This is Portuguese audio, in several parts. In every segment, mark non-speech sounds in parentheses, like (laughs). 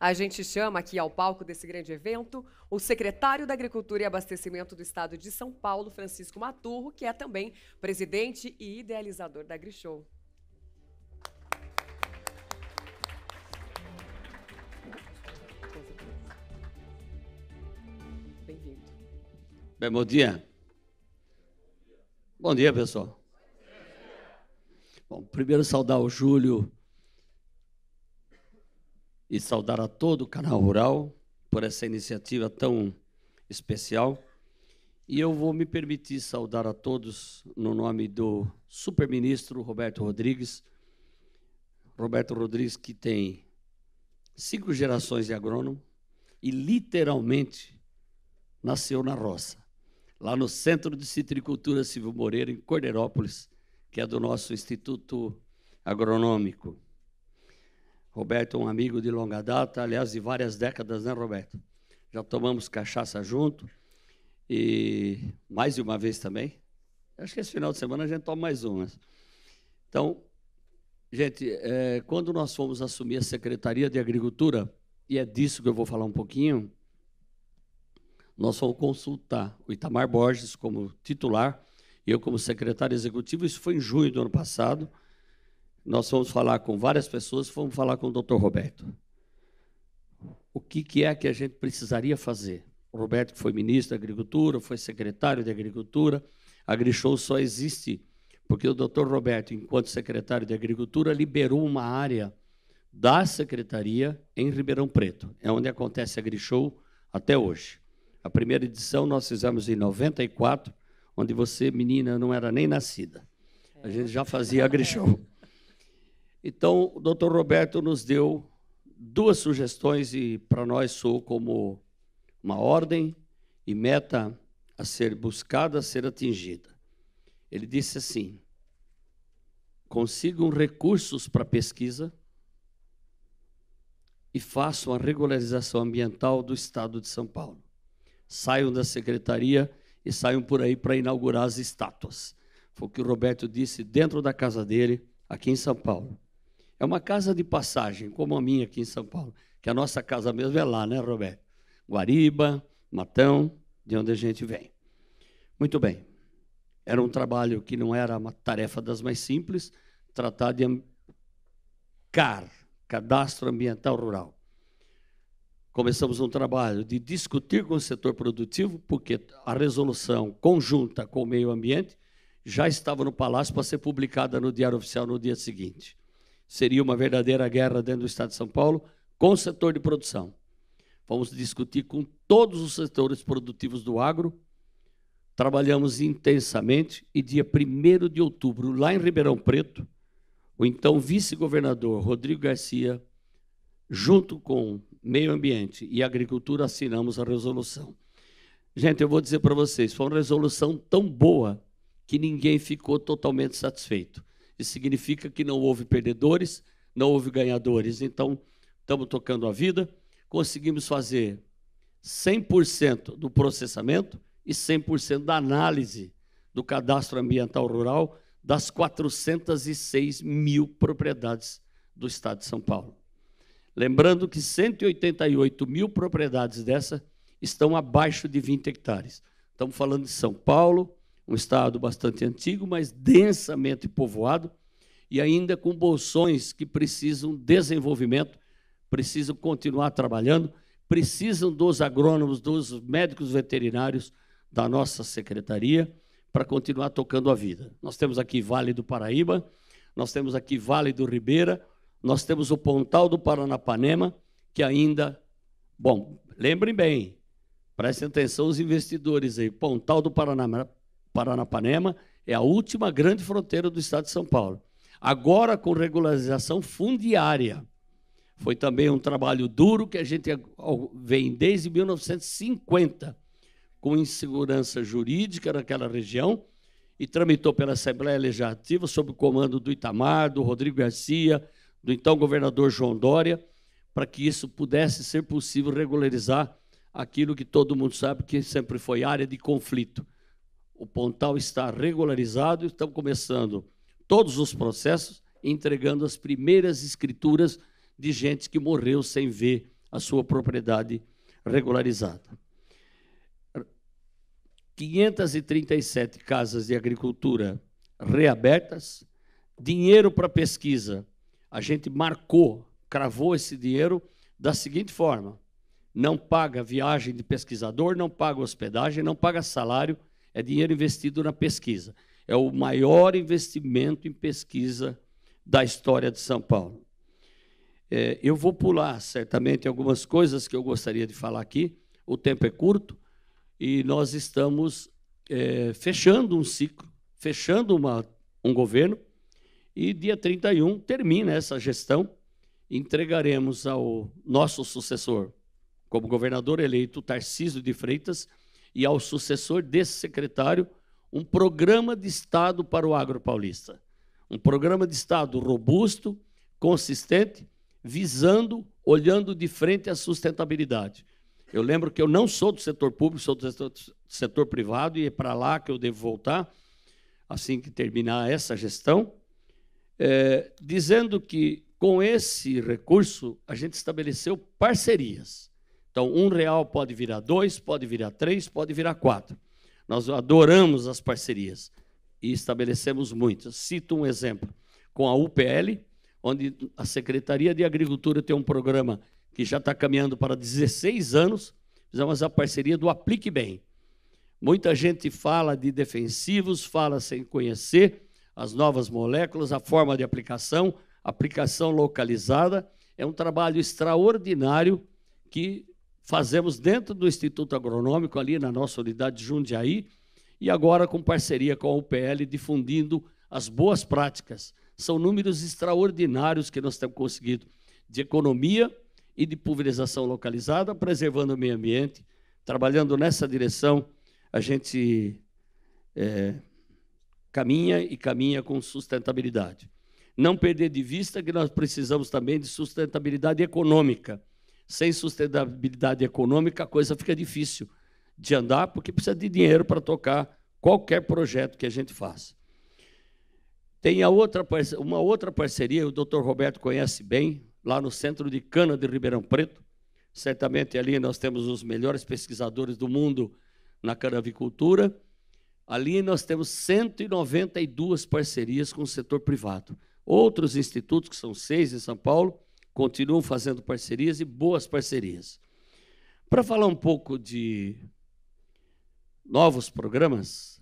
A gente chama aqui ao palco desse grande evento o secretário da Agricultura e Abastecimento do Estado de São Paulo, Francisco Maturro, que é também presidente e idealizador da AgriShow. Bem-vindo. Bem, bom dia. Bom dia, pessoal. Bom, primeiro saudar o Júlio e saudar a todo o canal rural por essa iniciativa tão especial. E eu vou me permitir saudar a todos no nome do superministro Roberto Rodrigues. Roberto Rodrigues, que tem cinco gerações de agrônomo e literalmente nasceu na roça, lá no Centro de Citricultura Silvio Moreira, em Corderópolis, que é do nosso Instituto Agronômico. Roberto é um amigo de longa data, aliás, de várias décadas, né, Roberto? Já tomamos cachaça junto e mais de uma vez também. Acho que esse final de semana a gente toma mais umas. Então, gente, é, quando nós fomos assumir a Secretaria de Agricultura, e é disso que eu vou falar um pouquinho, nós fomos consultar o Itamar Borges como titular, e eu como secretário executivo, isso foi em junho do ano passado, nós fomos falar com várias pessoas, fomos falar com o Dr. Roberto. O que, que é que a gente precisaria fazer? O Roberto foi ministro da Agricultura, foi secretário de Agricultura. A Grishow só existe porque o Dr. Roberto, enquanto secretário de Agricultura, liberou uma área da secretaria em Ribeirão Preto. É onde acontece a Grishow até hoje. A primeira edição nós fizemos em 94, onde você, menina, não era nem nascida. A gente já fazia a Grishow. Então, o Dr. Roberto nos deu duas sugestões e para nós sou como uma ordem e meta a ser buscada, a ser atingida. Ele disse assim: consigam recursos para pesquisa e façam a regularização ambiental do estado de São Paulo. Saiam da secretaria e saiam por aí para inaugurar as estátuas. Foi o que o Roberto disse dentro da casa dele, aqui em São Paulo. É uma casa de passagem, como a minha aqui em São Paulo, que a nossa casa mesmo é lá, né, Roberto? Guariba, Matão, de onde a gente vem. Muito bem. Era um trabalho que não era uma tarefa das mais simples, tratar de CAR, Cadastro Ambiental Rural. Começamos um trabalho de discutir com o setor produtivo, porque a resolução conjunta com o meio ambiente já estava no Palácio para ser publicada no Diário Oficial no dia seguinte seria uma verdadeira guerra dentro do Estado de São Paulo com o setor de produção. Vamos discutir com todos os setores produtivos do agro. Trabalhamos intensamente e dia 1 de outubro, lá em Ribeirão Preto, o então vice-governador Rodrigo Garcia, junto com Meio Ambiente e Agricultura, assinamos a resolução. Gente, eu vou dizer para vocês, foi uma resolução tão boa que ninguém ficou totalmente satisfeito. Isso significa que não houve perdedores, não houve ganhadores. Então, estamos tocando a vida, conseguimos fazer 100% do processamento e 100% da análise do cadastro ambiental rural das 406 mil propriedades do Estado de São Paulo. Lembrando que 188 mil propriedades dessa estão abaixo de 20 hectares. Estamos falando de São Paulo, um estado bastante antigo, mas densamente povoado e ainda com bolsões que precisam desenvolvimento, precisam continuar trabalhando, precisam dos agrônomos, dos médicos veterinários da nossa secretaria para continuar tocando a vida. Nós temos aqui Vale do Paraíba, nós temos aqui Vale do Ribeira, nós temos o Pontal do Paranapanema, que ainda. Bom, lembrem bem, prestem atenção os investidores aí. Pontal do Paranapanema, Paranapanema é a última grande fronteira do estado de São Paulo. Agora com regularização fundiária. Foi também um trabalho duro que a gente vem desde 1950 com insegurança jurídica naquela região e tramitou pela Assembleia Legislativa sob o comando do Itamar, do Rodrigo Garcia, do então governador João Dória, para que isso pudesse ser possível regularizar aquilo que todo mundo sabe que sempre foi área de conflito o Pontal está regularizado, estão começando todos os processos, entregando as primeiras escrituras de gente que morreu sem ver a sua propriedade regularizada. 537 casas de agricultura reabertas, dinheiro para pesquisa. A gente marcou, cravou esse dinheiro da seguinte forma: não paga viagem de pesquisador, não paga hospedagem, não paga salário é dinheiro investido na pesquisa. É o maior investimento em pesquisa da história de São Paulo. É, eu vou pular, certamente, algumas coisas que eu gostaria de falar aqui. O tempo é curto e nós estamos é, fechando um ciclo, fechando uma, um governo. E dia 31 termina essa gestão. Entregaremos ao nosso sucessor, como governador eleito Tarcísio de Freitas, e ao sucessor desse secretário um programa de Estado para o agro paulista. Um programa de Estado robusto, consistente, visando, olhando de frente à sustentabilidade. Eu lembro que eu não sou do setor público, sou do setor, setor privado, e é para lá que eu devo voltar, assim que terminar essa gestão, é, dizendo que com esse recurso a gente estabeleceu parcerias então, um real pode virar dois, pode virar três, pode virar quatro. Nós adoramos as parcerias e estabelecemos muitas. Cito um exemplo com a UPL, onde a Secretaria de Agricultura tem um programa que já está caminhando para 16 anos. Fizemos a parceria do Aplique Bem. Muita gente fala de defensivos, fala sem conhecer as novas moléculas, a forma de aplicação, aplicação localizada. É um trabalho extraordinário que fazemos dentro do Instituto Agronômico, ali na nossa unidade de Jundiaí, e agora com parceria com a UPL, difundindo as boas práticas. São números extraordinários que nós temos conseguido de economia e de pulverização localizada, preservando o meio ambiente. Trabalhando nessa direção, a gente é, caminha e caminha com sustentabilidade. Não perder de vista que nós precisamos também de sustentabilidade econômica sem sustentabilidade econômica, a coisa fica difícil de andar, porque precisa de dinheiro para tocar qualquer projeto que a gente faça. Tem a outra, uma outra parceria, o doutor Roberto conhece bem, lá no centro de Cana de Ribeirão Preto. Certamente ali nós temos os melhores pesquisadores do mundo na canavicultura. Ali nós temos 192 parcerias com o setor privado. Outros institutos, que são seis em São Paulo, continuam fazendo parcerias e boas parcerias. Para falar um pouco de novos programas,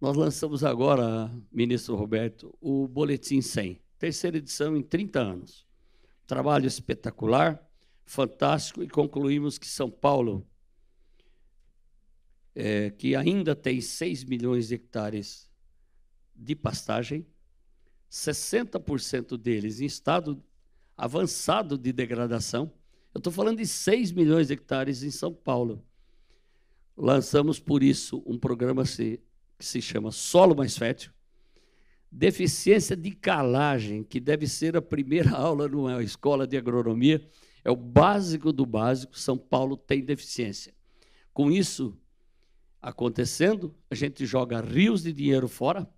nós lançamos agora, ministro Roberto, o Boletim 100, terceira edição em 30 anos. Trabalho espetacular, fantástico, e concluímos que São Paulo, é, que ainda tem 6 milhões de hectares de pastagem, 60% deles em estado avançado de degradação. Eu estou falando de 6 milhões de hectares em São Paulo. Lançamos, por isso, um programa que se chama Solo Mais Fértil. Deficiência de calagem, que deve ser a primeira (laughs) aula numa escola de agronomia, é o básico do básico. São Paulo tem deficiência. Com isso acontecendo, a gente joga rios de dinheiro fora,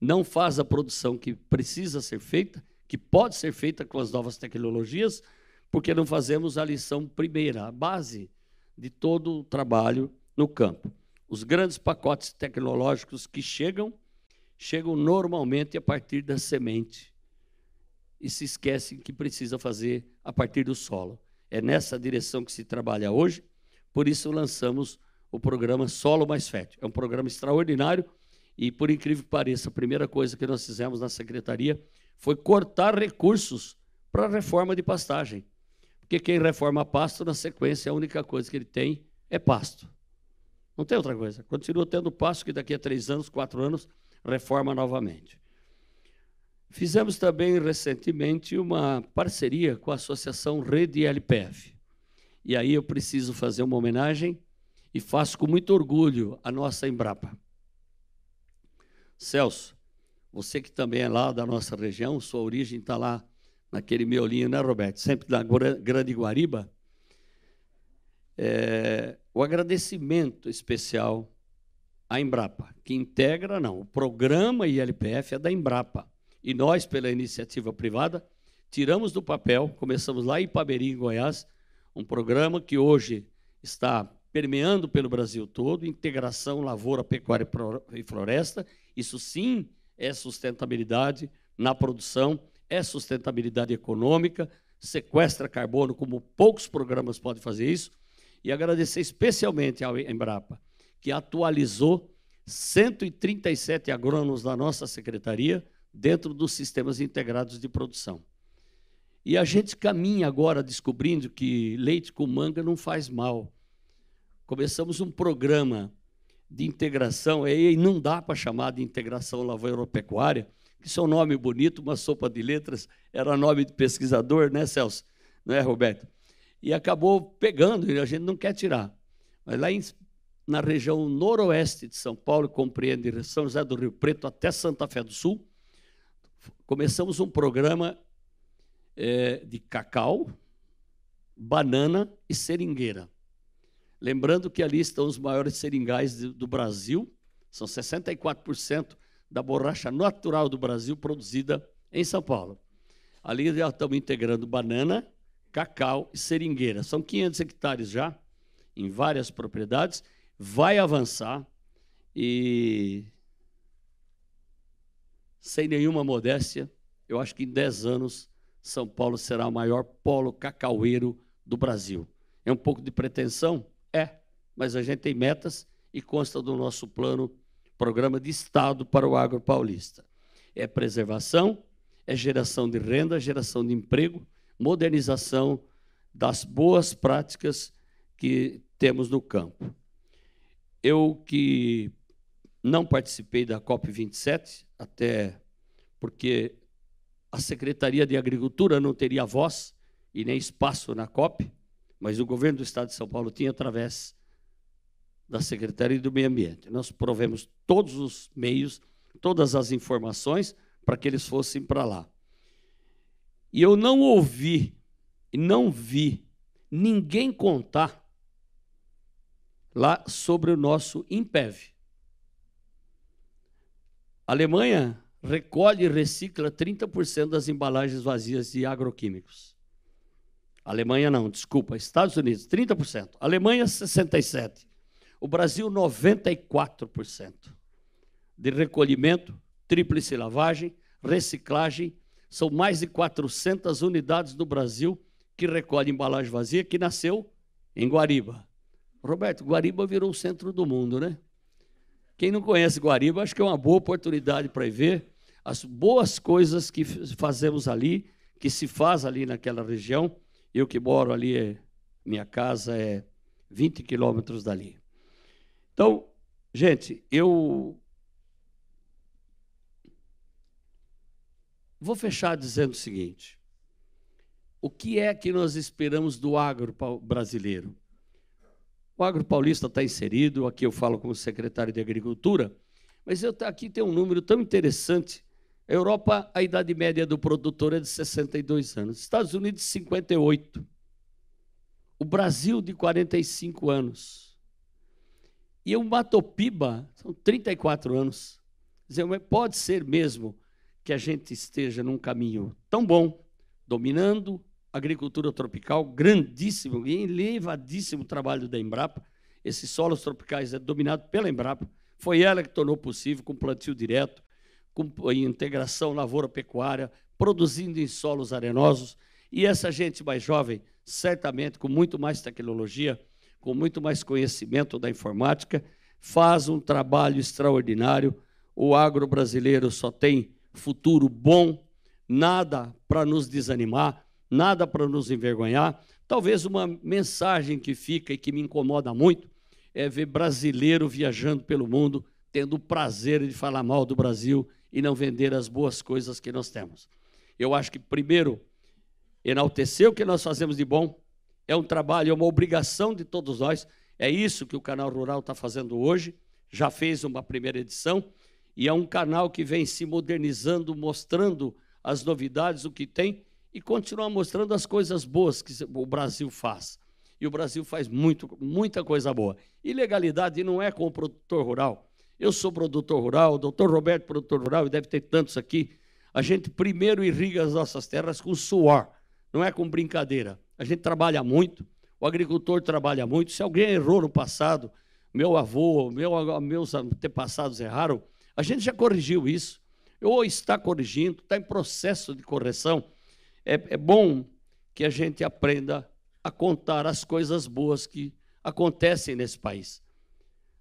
não faz a produção que precisa ser feita que pode ser feita com as novas tecnologias, porque não fazemos a lição primeira, a base de todo o trabalho no campo. Os grandes pacotes tecnológicos que chegam, chegam normalmente a partir da semente e se esquecem que precisa fazer a partir do solo. É nessa direção que se trabalha hoje, por isso lançamos o programa Solo Mais Fértil. É um programa extraordinário e, por incrível que pareça, a primeira coisa que nós fizemos na secretaria foi cortar recursos para a reforma de pastagem. Porque quem reforma pasto, na sequência, a única coisa que ele tem é pasto. Não tem outra coisa. Continua tendo pasto que daqui a três anos, quatro anos, reforma novamente. Fizemos também recentemente uma parceria com a Associação Rede LPF. E aí eu preciso fazer uma homenagem e faço com muito orgulho a nossa Embrapa. Celso, você que também é lá da nossa região, sua origem está lá naquele miolinho, né, Roberto? Sempre da Grande Guariba. É, o agradecimento especial à Embrapa, que integra, não, o programa ILPF é da Embrapa. E nós, pela iniciativa privada, tiramos do papel, começamos lá em Ipaberi, em Goiás, um programa que hoje está permeando pelo Brasil todo, integração lavoura, pecuária e floresta. Isso sim é sustentabilidade na produção, é sustentabilidade econômica, sequestra carbono, como poucos programas podem fazer isso. E agradecer especialmente à Embrapa, que atualizou 137 agrônomos da nossa secretaria dentro dos sistemas integrados de produção. E a gente caminha agora descobrindo que leite com manga não faz mal. Começamos um programa de integração, é, e não dá para chamar de integração lavoura-pecuária, isso é um nome bonito, uma sopa de letras, era nome de pesquisador, né, Celso? Não é, Roberto? E acabou pegando, e a gente não quer tirar. Mas lá em, na região noroeste de São Paulo, compreende São José do Rio Preto até Santa Fé do Sul, começamos um programa é, de cacau, banana e seringueira. Lembrando que ali estão os maiores seringais do Brasil, são 64% da borracha natural do Brasil produzida em São Paulo. Ali já estamos integrando banana, cacau e seringueira. São 500 hectares já, em várias propriedades. Vai avançar e, sem nenhuma modéstia, eu acho que em 10 anos São Paulo será o maior polo cacaueiro do Brasil. É um pouco de pretensão? É, mas a gente tem metas e consta do nosso plano, programa de Estado para o agro paulista. É preservação, é geração de renda, geração de emprego, modernização das boas práticas que temos no campo. Eu que não participei da COP27, até porque a Secretaria de Agricultura não teria voz e nem espaço na COP, mas o governo do estado de São Paulo tinha através da Secretaria do Meio Ambiente. Nós provemos todos os meios, todas as informações para que eles fossem para lá. E eu não ouvi e não vi ninguém contar lá sobre o nosso IMPEV. A Alemanha recolhe e recicla 30% das embalagens vazias de agroquímicos. Alemanha não, desculpa, Estados Unidos, 30%. Alemanha, 67%. O Brasil, 94%. De recolhimento, tríplice lavagem, reciclagem. São mais de 400 unidades do Brasil que recolhem embalagem vazia, que nasceu em Guariba. Roberto, Guariba virou o centro do mundo, né? Quem não conhece Guariba, acho que é uma boa oportunidade para ver as boas coisas que fazemos ali, que se faz ali naquela região eu que moro ali, é, minha casa é 20 quilômetros dali. Então, gente, eu vou fechar dizendo o seguinte: o que é que nós esperamos do agro brasileiro? O agro paulista está inserido, aqui eu falo como secretário de Agricultura, mas eu, aqui tem um número tão interessante Europa, a idade média do produtor é de 62 anos. Estados Unidos, 58. O Brasil, de 45 anos. E o Mato são 34 anos. dizer, pode ser mesmo que a gente esteja num caminho tão bom, dominando a agricultura tropical, grandíssimo e elevadíssimo trabalho da Embrapa. Esses solos tropicais é dominado pela Embrapa. Foi ela que tornou possível, com plantio direto, em integração lavoura-pecuária, produzindo em solos arenosos. E essa gente mais jovem, certamente com muito mais tecnologia, com muito mais conhecimento da informática, faz um trabalho extraordinário. O agro brasileiro só tem futuro bom, nada para nos desanimar, nada para nos envergonhar. Talvez uma mensagem que fica e que me incomoda muito é ver brasileiro viajando pelo mundo, tendo o prazer de falar mal do Brasil e não vender as boas coisas que nós temos. Eu acho que, primeiro, enaltecer o que nós fazemos de bom é um trabalho, é uma obrigação de todos nós. É isso que o canal Rural está fazendo hoje. Já fez uma primeira edição e é um canal que vem se modernizando, mostrando as novidades, o que tem e continua mostrando as coisas boas que o Brasil faz. E o Brasil faz muito, muita coisa boa. Ilegalidade não é com o produtor rural. Eu sou produtor rural, o doutor Roberto, produtor rural, e deve ter tantos aqui. A gente primeiro irriga as nossas terras com suor, não é com brincadeira. A gente trabalha muito, o agricultor trabalha muito. Se alguém errou no passado, meu avô, meu, meus antepassados erraram, a gente já corrigiu isso, ou está corrigindo, está em processo de correção. É, é bom que a gente aprenda a contar as coisas boas que acontecem nesse país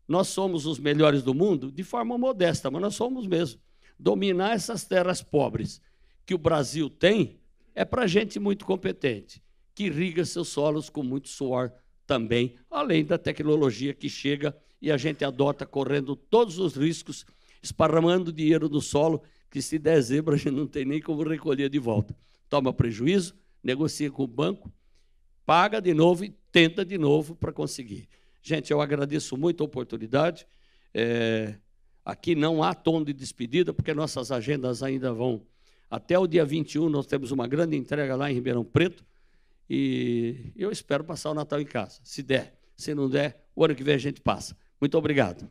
nós somos os melhores do mundo, de forma modesta, mas nós somos mesmo. Dominar essas terras pobres que o Brasil tem é para gente muito competente, que irriga seus solos com muito suor também, além da tecnologia que chega e a gente adota correndo todos os riscos, esparramando dinheiro no solo, que se der zebra (laughs) a gente não tem nem como recolher de volta. Toma prejuízo, negocia com o banco, paga de novo e tenta de novo para conseguir. Gente, eu agradeço muito a oportunidade. É, aqui não há tom de despedida, porque nossas agendas ainda vão. Até o dia 21, nós temos uma grande entrega lá em Ribeirão Preto. E eu espero passar o Natal em casa, se der. Se não der, o ano que vem a gente passa. Muito obrigado.